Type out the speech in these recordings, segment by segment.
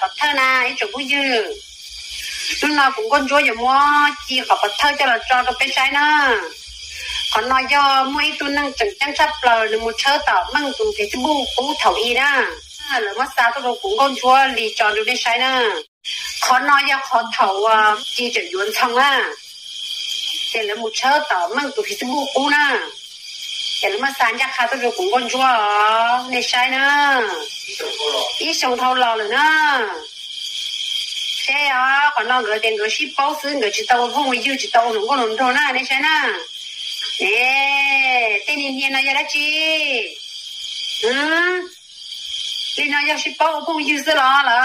กับเท่านาไอ้จะพูยืนนู่นนาผมก็ช่วยอย่ามัวจีกับเทอจะลราจอดไปใช้นะขอนอยอมวยตุนนั่งจังจังชับเปล่าในมือเชอต่อมั่งตุนเพชรบุกูเถาอีนะหรือมาซาตุวผมก็ช่วยรีจอดดูได้ใช้นะขอนอยอขอเถาว่าจีจะยวนช่องอ่ะเสรจแล้วมอเชอต่อมั่งตุนเพชรบุกูนะ chel ma san ja kha to ro kung gon jua ne shai na i song thau lo le na xe ya còn lo người tiền người ship bao người chỉ tàu không người yêu chỉ tàu không có lùn thau na ne shai na nè tên niên niên này ra chi ừ lên nói ship bao không yêu xứ lo là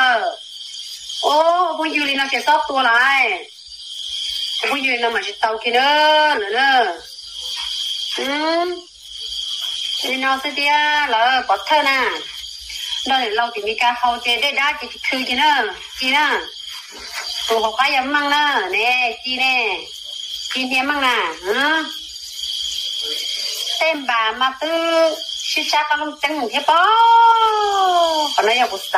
ô không yêu lên nó sẽ sót tua lại không yêu nó mà chỉ tàu kia nữa nữa nữa ừ. ชินอสเดียแล้วก็เธอนะเราเราจะมีการเข้าเจได้ได้จะคือจีน่รจีน่ะตัวเขาก็ยังมั่งน่ะเน่จีเน่จีเน่มั่งนะฮะเต็มบามาตื้อชิชาก็ลงเต็งเทปอคนนั้นอยากกุศล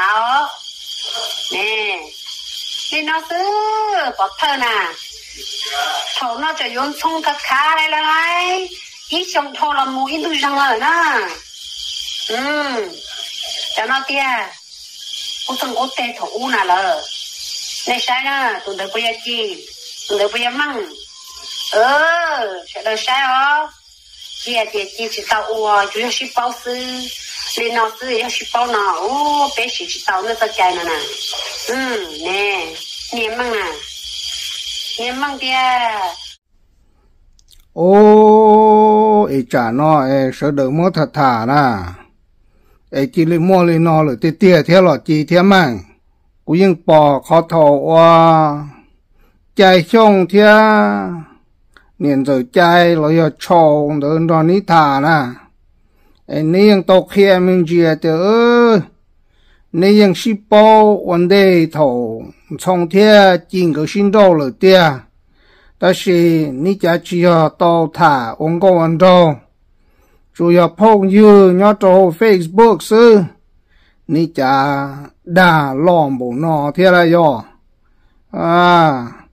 เน่นี่น้องซื้อปอดเธอน่ะเขาน่าจะย้อนชงกับขาอะไระไย hi thô là mua in tôi răng ừ cho nó tia ô thằng ô tê thổ u nà lờ này sai na tụi ừ, đợi bây giờ chi tụi đợi bây giờ măng sai ó chị à chị chị chỉ tao u chủ yếu ship bao sư lên nó sư yếu ship bao nào ô bé chỉ chỉ tao nó sao chạy nè ừ nè niệm măng nè niệm măng tia ô อจาน้อเอสดมอทถานะเอจิลิมอลินอเลยเตี้ยเทียเหลอดจีเทียมั่งกูยังปอขอทอว่าใจช่องเทียเนียนใจใจเราอยาชงเดินตอนนี้ถานะเอ็นี่ยังตกเคียมึงเจียเตอเนี่ยังชิบโปวันเดย์ทอช่องเทียจริงก็ชินโดหรือเตี้ย但是你家只要到他องค์文章，主要朋友要做 Facebook 是，你家打浪不闹天了哟，啊，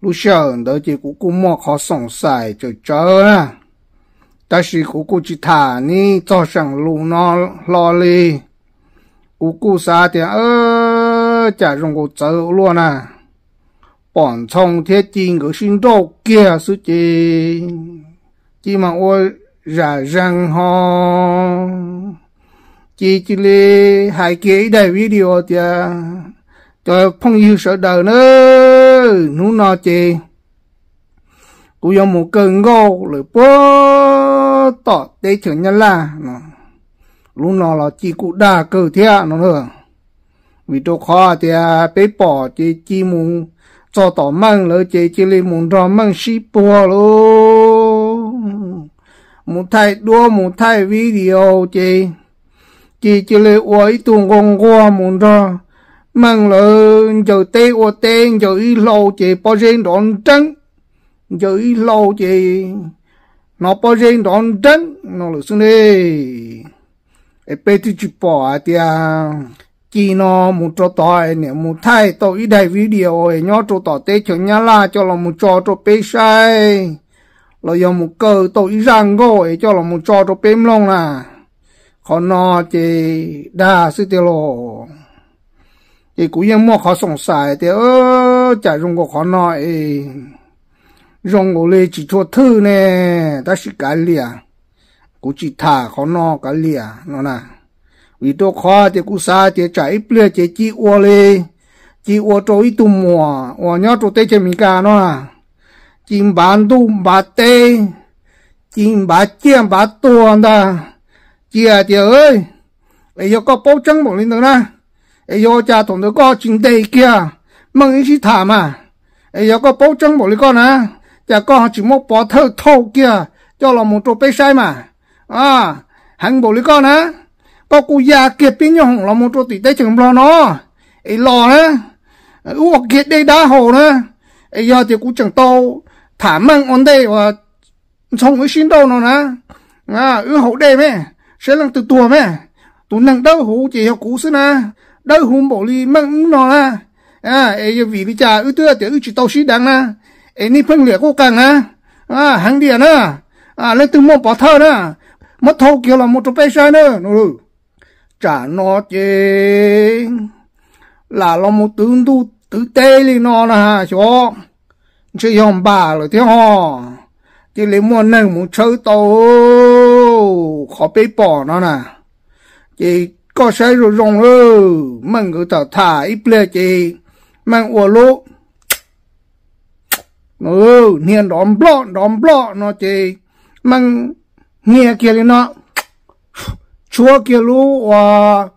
路上的这个古莫好送晒就走了，但是姑姑吉他你早上路闹哪里，姑姑三点二，家中我走路呢。bọn trong thế chính của sinh đồ kia sự chỉ chỉ mà ôi ra răng ho chỉ chỉ lê hai kế đại video tia cho phong yêu sợ đời nữa nú nọ chê cú yêu một cơn ngô lửa bố tỏ tế trưởng nhân là lúc nọ là chỉ cụ đà cờ thea nó nữa vì tôi khó thì bé bỏ chỉ chỉ mù cho tỏ mang lỡ chế chế lì muốn rõ mang xí bùa lô một thay đua một thay video chế chế chế lì ôi tuồng con qua muốn rõ mang lỡ giờ tê ô tê giờ y lâu chế bao giờ đón trắng giờ y lâu chế nó bao giờ đón trắng nó lỡ xuống đi ê bê tí chú bỏ à tìa chỉ nó một chỗ tỏi nè một thay tôi đại video ấy nhớ chỗ tỏi tết cho nhá là cho là một chỗ chỗ bê sai là do một cơ tôi rằng rồi e cho là một chỗ chỗ bê long là khó nó chỉ đa sự tiêu lộ thì cũng ยัง mua khó sống sai thì ơ chả dùng của khó nói dùng e. của lê chỉ cho thư nè ta chỉ cái lìa cũng chỉ thả khó nó cái lìa nó là vì tô khó thì cú xa thì chạy ple thì chi ô lê chỉ ô trâu ít tù mùa ô nhớ trâu tê chè mình cả nó à chi bán tu bà tê chi bà chiên bà tuôn ta chi à chị ơi ấy giờ có bố chân một lên được na ấy giờ cha thằng được có chuyện đầy kia mong ý chí thả mà ấy giờ có bố chân một lên con à cha con chỉ mốc bỏ thơ thâu kia cho là một chỗ bê sai mà à hẳn bố lên con á à. ก็กูอยากเก็บปิ้งยองเราโมโตติได้ถึงรอเนาะไอ้รอนะอู้บอกเก็บได้ด่าโหนะไอ้ยอเดี๋ยวกูจังโตถามมั่งออนได้ว่าชงไอ้ชินโตเนาะนะอ่าอู้โหได้ไหมเสียลังตัวตัวไหมตัวนั่งเด้าหูจีเขากูซื้อนะเด้าหูบอกลีมั่งนอนะอ่าไอ้ยวีวิจาอื้อเตื้อเดี๋ยวอื้อจิตโตชีดังนะไอ้นี่เพิ่งเหลือกูกังนะอ่าหังเดียนะอ่าเล่นตึงมองปอเท่านะมัดเท่าเกี่ยวละมัดตัวไปใช่เนอะนู่น trả nó chế là lo một tướng tu tử tế lên nó là cho chứ dòng bà rồi thế ho chứ lấy mua nâng một chơi tàu khó bế bỏ nó nè chị có sai rồi rong ơ mình cứ thở thả ít lệ chị mình ủa lỗ ừ niên đón blọ đón blọ nó chị mình nghe kia lên nó chúa kia lú và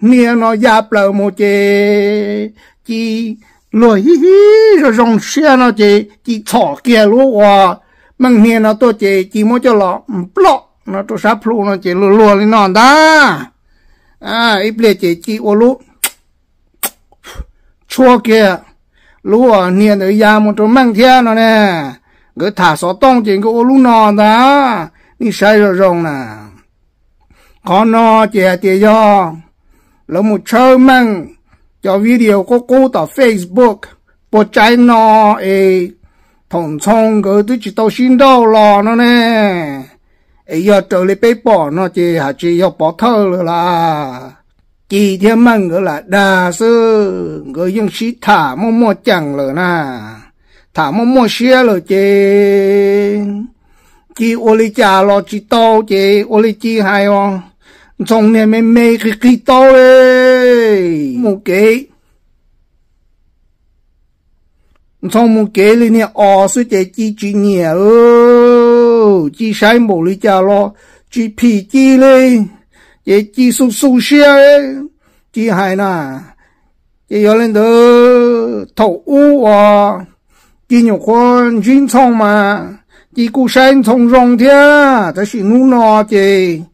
nia nó giáp lỡ mô chê chỉ lùi hí hí rồi rong xe nó chê chỉ thọ kia lú và măng nia nó tôi chê chỉ mô cho lọ ừ, lọ nó tôi sắp lú nó chê lù lù lên nó ta à ít lệ chê chỉ ô lú chúa kia lú và nia nó giáp một chỗ măng theo nó nè gỡ thả sọ tông chê cái ô lú nó ta ni sai rồi rong na có nó chè chè do lỡ một chơi măng cho video có cô tỏ Facebook bộ trái no ấy thòng xong cái tôi chỉ tao xin đâu lo nó nè ấy giờ trở lại bê bỏ nó chè hà chè giờ bỏ thơ rồi là chỉ theo măng cái là đa sư người dân sĩ thả mua mua chẳng rồi nè thả mua mua xe rồi chè chỉ ô lý trà lo chỉ tao chè ô lý chi hay không 从来没没去祈祷诶，冇给。从冇给你呢，二十的几几年哦，几晒冇你家咯，几脾气嘞，也几叔叔些诶，几海呐，也有人都头乌啊，几牛宽军冲嘛，几股山从容的，这是努脑的。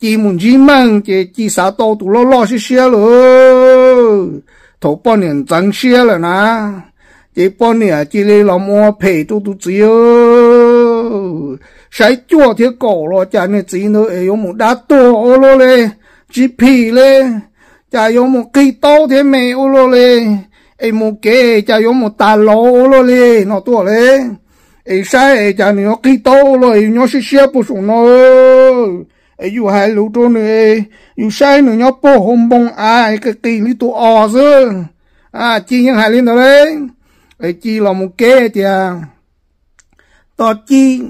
chỉ muốn chỉ mang chỉ chỉ sao đâu tụ lo lo xí xía rồi thổ bao nhiêu trăng xía rồi na. chỉ bao nhiêu chỉ lấy làm mua phê tụ tụ chỉ sai chỗ thì cổ rồi chả nên chỉ nữa ấy một đá to rồi lê chỉ phì lê chả có một cây to thì mẹ rồi lê ai một cái chả có một tà lô rồi lê nó to lê ấy sai chả nó đồ to rồi nó xí xí bổ sung nó ai dù hai lũ trôn này dù sai nữa nhóc po hom bông ai cái kỳ li tụ o dơ à chi những hai lên đó ai chi là một kế thì à chi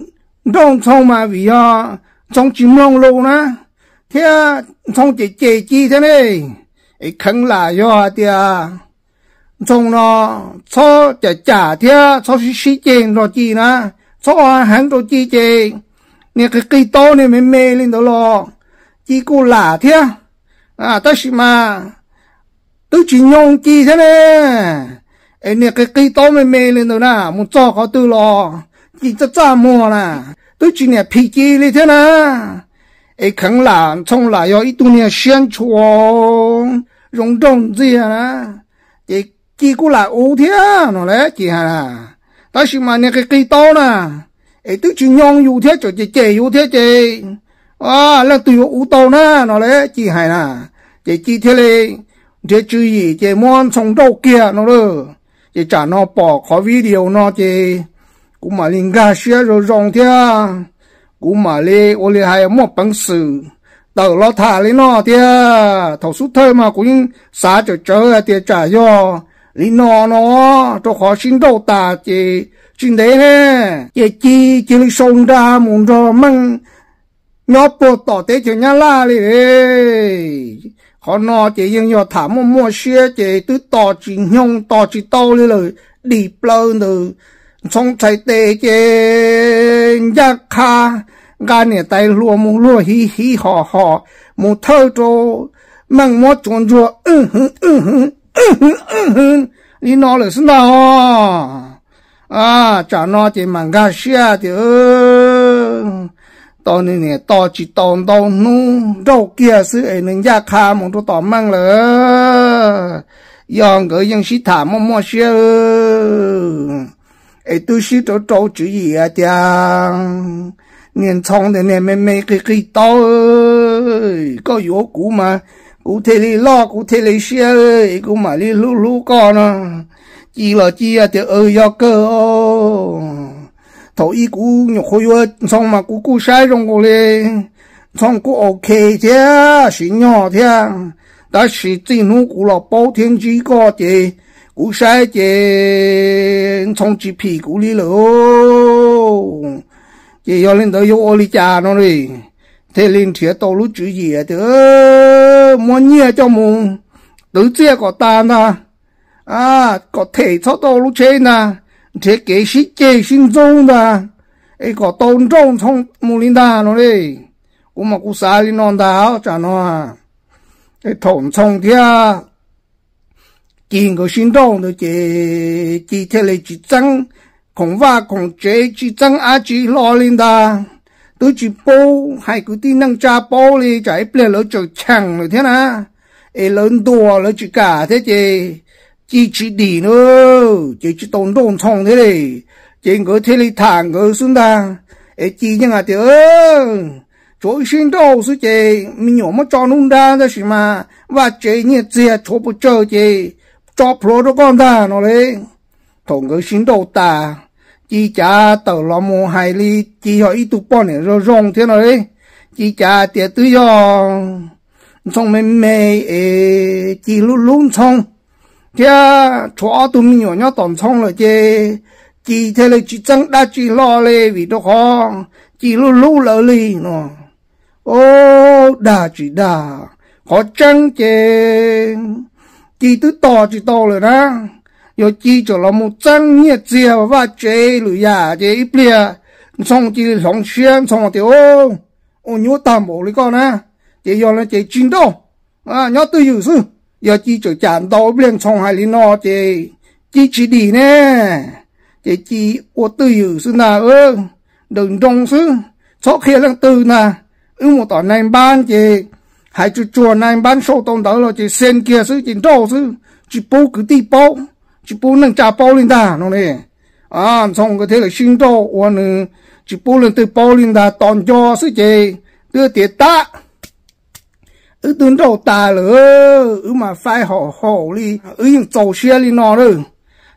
đông xong mà vì à trong chỉ mong lâu na thế trong à, chỉ chê chi thế này ai khấn là do thì à trong nó cho chả cha thế cho à, xí xí chê rồi chi na cho hắn rồi chi chê nè cái cây to này mới mê lên đó lo chỉ cô lạ thế à, à ta chỉ mà tôi chỉ nhông chi thế nè ấy nè cái cây to mới mê lên đó nà muốn cho có tôi lo chỉ cho cha mua nà tôi chỉ nè phì chi lên thế nè ấy khẳng là trong là có ít tu nè xuyên chuồng rong rong gì à chỉ chỉ cô là ô thế nó lẽ chỉ hà ta chỉ mà nè cái cây to nà ấy tức chỉ nhong yêu thế cho chị chị thế chị à là tùy ô tô na nó lấy chị hay là chị chị thế lệ chị chú ý chị muốn trong đâu kia nó rồi chị trả nó bỏ khỏi video nó chị cũng mà linh ga xe rồi rong thế à. cũng mà lê ô lê hay một bằng sự đầu lo thả lên nó thế à. thầu sút thơ mà cũng xá cho chớ à, thì trả do lý nó nó cho khó xin đâu ta chị chuyện đấy nè, giờ chi chỉ lấy sông ra muốn rồi măng nhóc bộ tỏ tế cho nhà la đi họ nó chỉ riêng nhỏ thả mua mua xe chỉ tứ tỏ chỉ nhông tỏ chỉ to lên rồi đi plơ nữa xong chạy té chế nhà kha gà nè tay lùa mù lùa hí hí hò hò mù thơ cho măng mò chuồn chùa ừ hứ ừ hứ ừ hứ ừ hứ đi nó là xin nào à chả nó chỉ mà gà xia thì ơ tao nên nè tao chỉ tao tao nu đâu kia sư ấy nên gia kha một chỗ tao mang lỡ yong gỡ yong xí thả mò mò xia ấy tôi xí chỗ chỗ chữ gì à tia niên trong thì nè mẹ mẹ cái cái có yếu cũ mà cụ thể là lo cụ thể ấy cũng mà đi lú lú con à 鸡了鸡啊，这二幺狗哦，头一股牛合哟，从嘛股股晒中过来，从股哦开起啊，是鸟听，但是最难过了，白天几个的股晒的，从鸡屁股里了哦，这要领头幺二零家了嘞，这零七到六注意啊，莫么热这么，都这个单啊。à có thể cho tôi lúc trên nè à? thế kế sĩ kế sinh dông nè ấy có tôn trọng trong mù linh đà nó đi cú mà cú xa đi non đào chả nó à ấy thổn trong thế à? chính cái sinh dông nó chế chỉ thế là chỉ trăng không và không chế chỉ trăng á chỉ lo linh đà tôi chỉ bố hay cứ tin năng cha bố đi chạy ple lỡ chờ chẳng rồi thế nè ấy lớn đùa lỡ chỉ cả thế chứ chỉ chỉ đi nữa chỉ chỉ tồn tồn trong thế này chỉ có thế này thẳng có xuống ta ấy chỉ như là thế chỗ sinh đâu số chị mình nhỏ mà cho nung ra ra gì mà và chị như thế chỗ bộ chơi chị cho pro đó con ta nó đấy thằng cái sinh đâu ta chỉ cha tàu lò mồ hai ly chỉ họ ít tụ bọn này rồi rong thế nào chỉ cha tiệt tứ do xong mềm mềm chỉ luôn luôn xong kia chỗ tụi mình nhỏ nhỏ tổn xong rồi chứ, chỉ thế là chỉ chẳng đã chỉ lo lê vì đó khó chỉ lu lu lỡ lì nọ, ô đà chỉ đà khó chẳng chê chỉ tứ to chỉ to rồi đó rồi chỉ cho là một chẳng nhiệt chiều và chê lùi giả chê ít lìa xong chỉ xong xuyên xong thì ô ô nhớ tạm bộ lấy con á chỉ do là chỉ chín đâu à nhớ tư dữ sư 要记住战斗不能伤害你脑子，支持你呢。这记我队友是哪个？đừng đông sư cho khi lần từ nè ư một tỏ này ban chị hãy chùa này ban sâu tông đó là chị sen kia sư chị đâu sư chị bố cứ đi bố chị bố nâng trả bố lên ta nó nè à xong cái thế là xin đâu và nữa chị bố lên từ bố lên ta toàn cho sư chị đưa tiền ta ở tuần đầu ta lỡ ở mà phải họ họ đi ở những tàu xe đi nó rồi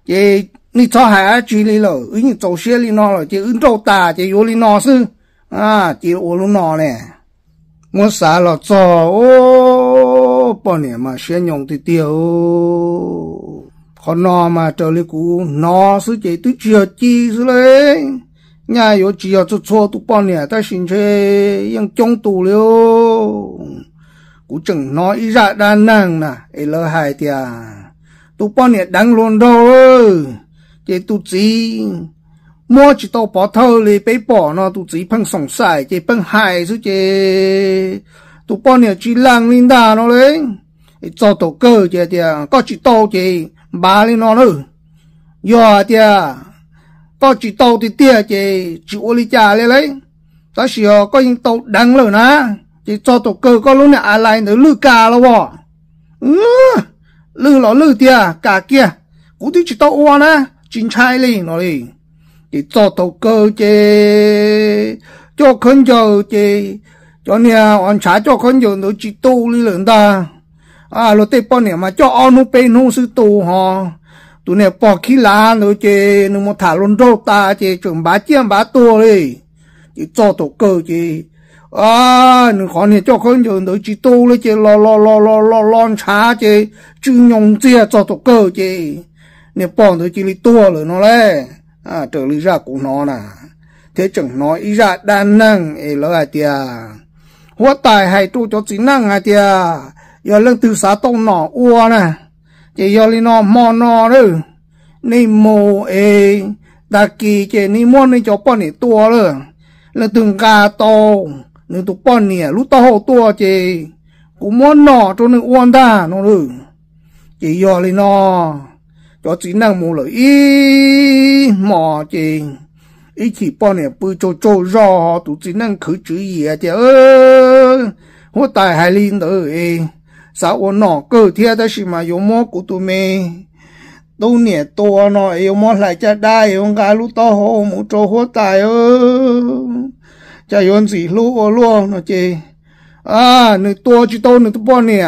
chị ni cho hai chị đi lỡ ở những tàu xe đi nó rồi chị ở đầu ta chị vô đi nó sư à chỉ ô luôn nó nè muốn xả lọ cho ô bọn này mà xe nhộng thì tiêu còn nó mà trở lại cũ nó sư chỉ tôi chưa chi sư đấy nhà yo chỉ cho cho tụ bọn này ta xin chơi yang chống tụ liu Cú chừng nói ra đa nàng nà, ế lỡ hài tìa. Tụ bó nè đáng luôn đâu ơ. Chê tụ chí. Mua chỉ tàu bỏ thơ lì bế bỏ nó tụ chí phân sòng xài chê phân hài chứ chê. Tụ bó nè chỉ làng linh đà nó lấy. Ế cho tàu cơ chê tìa, có chỉ tàu chê, bà lên nó nữa. Yo tìa. Có chỉ tàu thì tìa chê, chịu ô lì chà lê lấy. Ta xíu có những tàu đăng lỡ nà chỉ cho tổ cơ có lúc này ai lại nữa lư cà là wọ ừ lư lọ lư tia cà kia cú tí chỉ tao wọ na chính trai liền nó liền chỉ cho tổ cơ chê cho khấn giờ chê cho nè ông trả cho khấn giờ nữa chỉ tu lý lượng ta à lo tê bao nè mà cho ông nu pe nu sư tu hò tụi nè bỏ khí lá nữa chê nó một thả luôn rô ta chê chuẩn bá chiêm bá tua đi chỉ cho tổ cơ chê อ่านู่งนเนี่ยเจ้าคนอยู่ในจีโต้เลยเจ้ลอลอลอลอลอลอนช้าเจ้จึงยงเจ้าจอดตัวเก่เจ้เนี่ยป้อนตัวจีริตัวเลยน้อเล่อ่าเจอลิจากูน้อนะเทจังน้อยริจาดันนั่งเอลอะไรเดียหัวตายให้ตู้จอดจีนั่งไอเดียย้อเรื่องตื่นสาต้องหน่ออัวนะเจ้ย่อนลีนอนมอนอหรือนี่โมเอตะกี้เจ้นี่ม้วนนี่จอดป้อนหนึ่งตัวเลย แล้วถึงกาโตหึ่งตุกป้อนเนี่ยรู้ต่อหตัวเจกูม้อนหน่อจนหนึ่งอ้วนได้น้องเจยอเลยนอจอจีนั่งมูเลยอีหมอเจอีขี่ป้อนเนี่ยปืนโจโจรอตุจีนั่งคือจื้อเหียเจเออหัวตายหายลินเออเอสาวหนอเกิดเทียได้ชิมาโยมอกูตุเมตัวเนี่ยตัวหน่อยโยมอไหลจะได้องการรู้ต่อัหมูโจหัวตายเออ cha yon si lu o nó chê à nữ tua chú tô nữ tua nè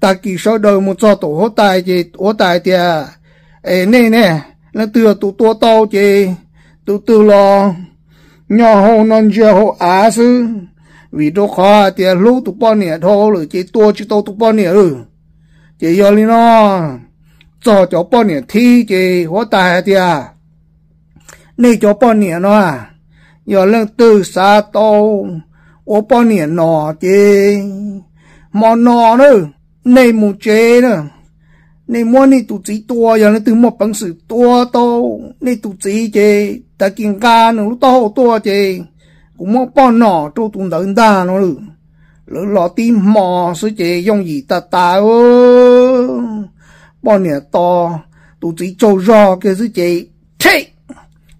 ta kỳ sau đời một cho tổ hố tài chê hố tài tìa ê nè nè nó tựa tụ tua tô chê tụ lo nhỏ hồ non chưa hồ á sư vì đô khó tìa lu tụ bò nè thô lử chê tua chú tô tụ bò nè ừ chê yon li nó bò nè thi chê hố tài tìa nè cho bò nè nó à giờ lên từ xa tô ô bao niệm nọ chê mà nọ nữa này mù chê nữa này mua này tụ chỉ tua giờ lên từ một bằng sự tua tô này tụ chỉ chê ta kinh ca lúc tô tua chê cũng mua bao nọ cho tụ đợn ta nữa lỡ lọ tim mò sự chê dùng gì ta ta ô bao niệm to tụ chỉ trâu rò kia sự chê thế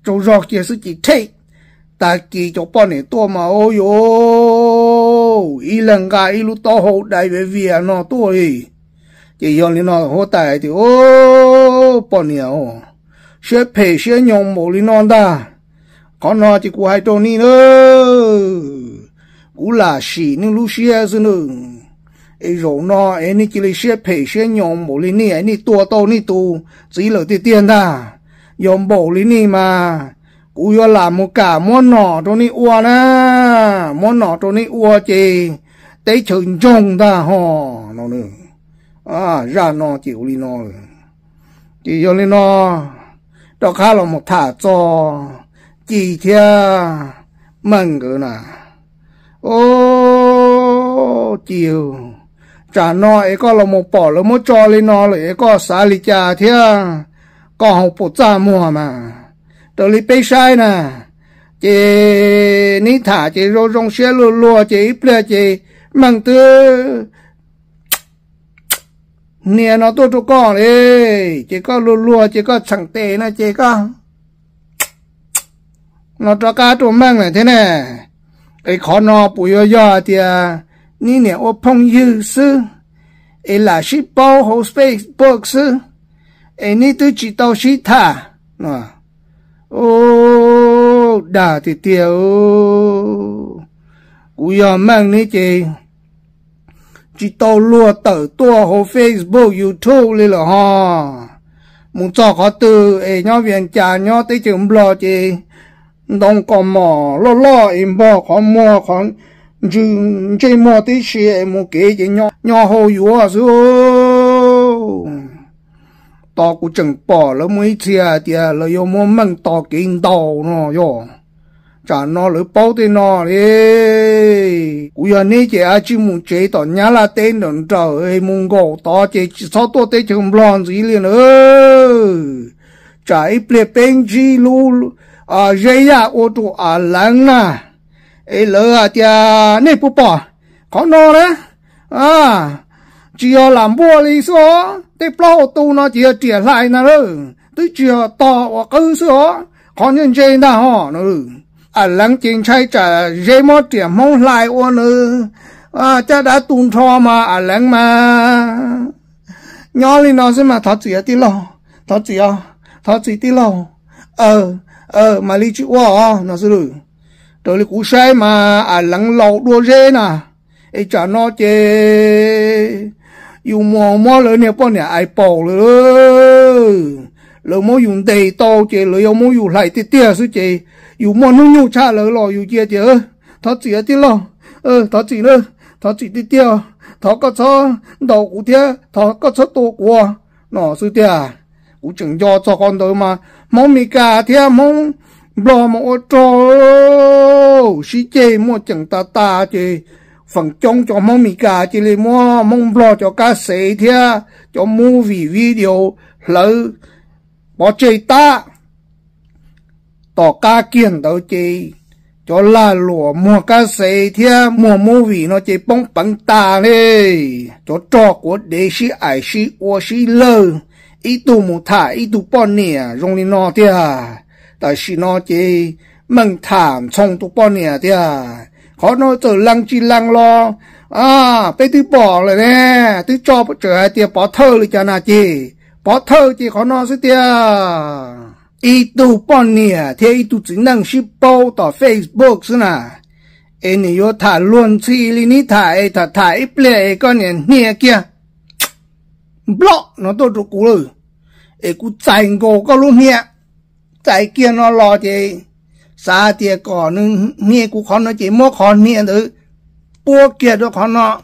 trâu rò kia sự chê thế ta kỳ cho bọn này to mà ôi ô ý lần gà ý lúc to hậu đại về vỉa nó tôi chỉ do lý nó hô tài thì ô bọn này ô sẽ phê sẽ nhông mổ lý non ta có nó chỉ của hai tô ni nữa cú là xỉ nhưng lúc xe sư nữ ấy rổ nó ấy ni chỉ lấy xe phê xe nhông mổ lý ni ấy ni tua tô ni tu chỉ lợi tiền ta nhông mổ lý ni mà กูยอลามุกะม้นหน่อตัวนี้อ้วนะม้นหน่อตัวนี้อ้วเจเตยเฉิงจงตาหอนอนึงอ่าร่านอจิวลีนอเจียอลีนอดอกข้าเราหมดถ่าจอ จีเทียมันเกินอ่ะโอ้จิว จานอเอก็เราหมดปอดแลหมดจอลีนอเลยก็สาลิจาเทียก็หอบปวดจ้ามัวมาตัวลิเปใช่นะเจนิถาเจโรจงเชลลัวเจเปลือเจมังตือเนี่ยนอตัวตุก้อนเลย เจก็ลัวลัวเจก็สังเตนะเจก็นอตกาตัวมั่งเลยเท่น่ไอ้ขอนอปุยย่อเตียนี่เนี่ยโอพงยืซื้อไอ้หลาชิปโปโฮสเปกเบ๊กซื้อไอ้นี่ตัวจิตเอาชิตาเนาะ ô đà thì tiêu cú giờ mang ní chị chỉ tao lùa tờ tua hồ facebook youtube lên là ha muốn cho khó từ ấy viên viện trà nhau tới trường blog chị đông còn mò, lo lo em bò, khó mò khó chứ chơi mua tới xe mua kế chị nhau nhau hồ yếu à rồi to của chừng bỏ lỡ mấy chia tia lỡ yêu mua măng to kinh đầu nó yo chả chị à chỉ muốn chế tỏ nhá là tên đồn trời muốn gõ to chế sao tôi tên chừng lon gì liền ơ chả ít à dây à, à, à bỏ có nó à, chỉ làm bùa lý số tới bao tu nó chia chia lại nè rồi tới chia to và cứ sửa có nhân chơi nè họ nữa à lăng chính chai trả dây mò chia mong lại ô nữa à cha đã tuôn thò mà à lăng mà nhỏ lên nó sẽ mà thọ chia tí lo thọ chia thọ chia tí lo ờ ờ mà lý chữ ô nó sẽ được rồi là cú xe mà à lăng lầu đua dê nà, ấy chả nó chơi yêu mò mò lỡ nè bọn nè ai bỏ lỡ lỡ mò dùng đầy to chê lỡ yêu mò dù lại tì tìa sư chê yêu mò nó nhu cha lỡ lò dù chê chê ơ thó chỉ tì lò ơ thó chỉ lỡ thó chỉ tì tìa thó có cho đầu cụ tìa thó có cho tổ của nó sư tìa cụ chừng cho cho con tôi mà mong mì cà tìa mong bò mò trò sư chê mò chẳng ta ta chê phần chung cho mong mì cả chỉ lấy mua mong lo cho cá sĩ thea cho movie video lỡ bỏ chơi ta tỏ cá kiên đâu chị cho là lụa mua cá sĩ thea mua movie nó chỉ bóng bắn ta đi cho trò của đế sĩ ai sĩ ô sĩ lơ ít tu mù thả ít tu bọn nè rong đi nó thea, tại sĩ nó chỉ mừng thảm trong tu bọn nè thea. ขอโนเจอลังจีลังรออ่า ไปตี่บอกเลยแน่ตี่จอบเจอเตียปอเทอรหรือจานาจีปอเทอร์จีขอนอสเตียอีตูปอนเนี่ยเทียอีตูจึงนั่งชิปโปต่อเฟซบุ๊กสินะเอ็นยูถ่าล้วนซีลินิถ่ายถ่าถ่าไเปล่ก็เนี่ยเนี่ยเกียบล็อกนอตัวกูเลยเอ็กูใจโกก็รู้เนี่ยใจเกียนอรอเจ sa tia cỏ nưng nghe của con nó chỉ mua con nghe nữa bua kia đó con nó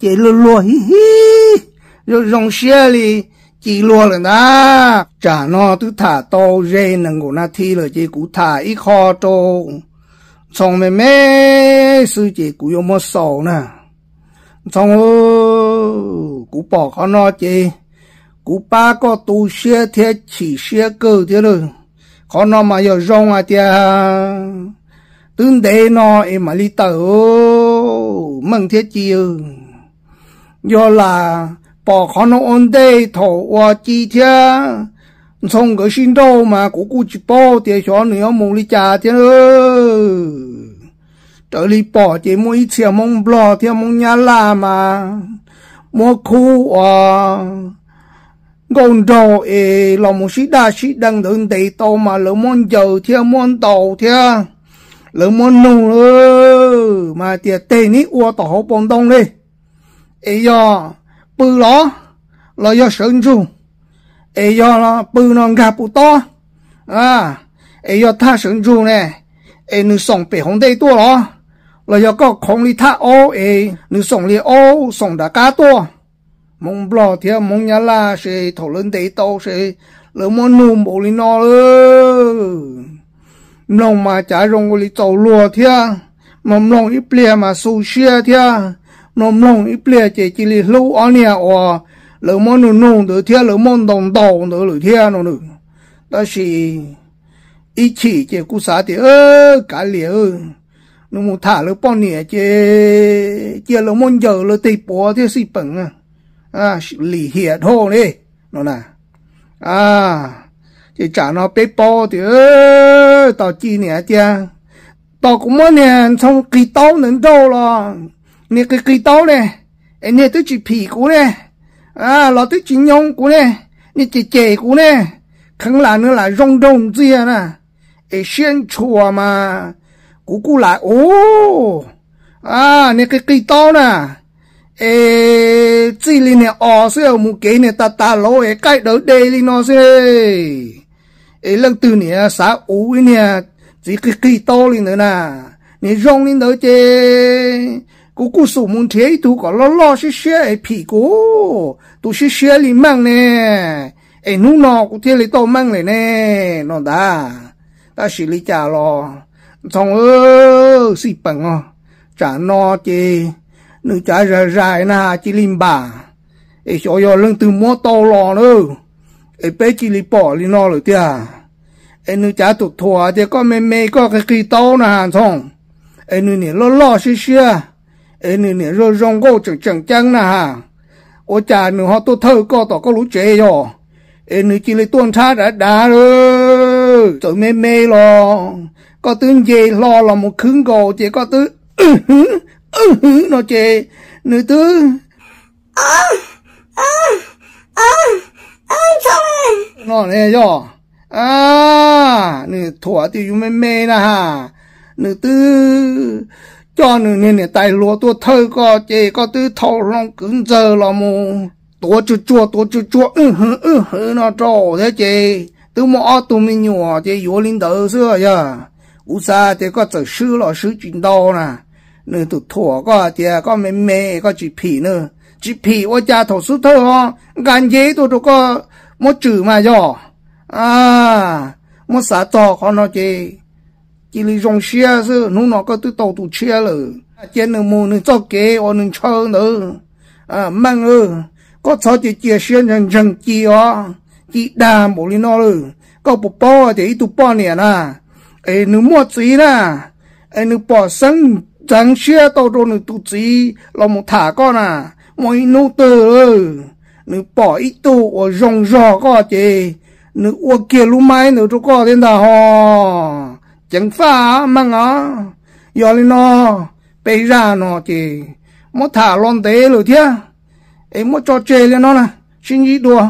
chỉ lùa lùa rồi rong xe li chỉ lùa là na trả nó cứ thả tô rê nằng của na thi rồi chỉ cú thả ít kho tô xong mẹ mẹ sư chỉ cú yêu mua sầu nè xong ô cú bỏ con nó chỉ cú ba có tu xe thế chỉ xe cơ thế rồi khó nó mà yo rong à tia tương đế nó em mà li tờ ô mừng thế chiều do là bỏ khó nó ôn đê thổ hoa chi thế xong cái xin đâu mà cũng cụ chỉ bỏ tia cho nữa mù li cha thế ơi trở li bỏ chỉ mỗi chiều mông bò theo mông nhà la mà mua khu à gòn trò ê lò một sĩ đa sĩ đăng thượng tỷ to mà lỡ môn chờ theo môn tàu thia lỡ môn nù mà tiệt tê ní ua tỏ hậu bồn đông đi ê do bư ló lò do sơn chu ê do là bư non gà bù to à ê do tha sơn chu nè ê nữ sòng bể hồng tây tua lò lò do có không lý tha ô ê nữ sòng lý ô sòng đã cá tua mong bò thia mong nhà la sẽ thổ lên đấy tàu sẽ lỡ mong nùm bộ lý nó lỡ mong mà trả rong lý tàu lùa thia mong mong ít lìa mà sâu xia thia mong mong ít lìa chỉ chỉ lý lâu ở nhà ở lỡ mong nùm nùm đỡ thia lỡ mong đồng tàu đỡ lỡ thia nó nữa đó là ít chỉ chỉ cú xã thì ơ cả lìa ơ nó muốn thả lỡ bao nè chỉ chỉ lỡ mong giờ lỡ tây bỏ thì xì bằng à à lì hiệt hô đi nó là à thì trả nó bê po thì ơ tao chi nè cha tao cũng muốn nè xong kỳ tao nên đâu lo nè cái kỳ tao nè em nè tới chỉ phì cũ nè à lo tới chỉ nhông cũ nè nè chỉ chè cũ nè khẳng là nữa là rong gì à nè em xuyên chùa mà cũ cũ lại ô à nè cái kỳ tao nè ê chỉ li nè ọ sẽ ở mù kế ta ta lỗ ê cái đỡ đê li nó sẽ ê lần từ nè xã ú nè chỉ cái kỳ to li nữa nà nè rong li nữa chê cú cú sủ muốn thế tu có lo lo xí xí ê phì cú tu xí xí li mang nè ê nu nọ cú thế li to mang này nè nó đã ta xí li chả lo xong ơ xì bằng à chả no chê nương trái ra dài na chỉ lim bà ấy cho yo lưng từ mua to lò nữa ấy bé chỉ lim bỏ lim no rồi tia ấy nương trái tụt thua thì có mê mê có cái kỳ to na hàng thong ấy nương nè lo lo xí xí ấy à. nương nè rồi rong gô chẳng chẳng chẳng na hà, ô cha nương họ tôi thơ co tỏ có lũ chế yo ấy nương chỉ li tuôn thác đã đá rồi trời mê mê lo có tướng gì lo là một khứng gồ chỉ có tướng Ừ, nó chê, nữ tư. À, à, à, à, trời. Nó nè cho. À, nữ thỏa thì dùng mê mê nà hà. Nữ tư, cho nữ nè nè tài lúa tua thơ có chê, có tư thầu lòng cứng giờ là mù. Tua chú chua, tua chú chua, ừ hứ, ừ hứ, nó trò thế chê. Tư mỏ tù mình nhỏ chê, yếu linh tớ xưa giờ. Ú xa chê có trở sư lọ sư chuyện đo nè. นื้อตุ่นถั่วก็ เจียก็เม่เมก็จีผีเนื้อจีผีว่าจะถั่วสุดเท่าการเย่ตุ๋นก็มดจื่อมาย่อ อ่ามดสาต่อขอนอเจกิริจงเชียซึ่งนู่นก็ตุ๋นตุ๋นเชี่ยเลยเจนหนึ่งมืหนึ่งจอกเก๋อหนึ่งเชิงเนื้ออ่ามั่งเออก็ชอบจีเจียเชี่ยจังจังจีอ่ะจีดามบุรีนอเลยก็ปุ๊บป้อเจี๋ยตุ่ป้อเนี่ยนะเอ้หนึ่งมดสีนะเอ้หนึ่งปอดซึ่ง chẳng xia tàu đồ nửa tụ trí là một thả con à mỗi nô tờ nửa bỏ ít tụ ở rong rò có chế, nửa ua kia lũ máy nửa chỗ có tên đà hò chẳng phá măng á giờ lên nó bê ra nó chế, một thả lon tế rồi thia em một cho chê lên nó nè xin gì đùa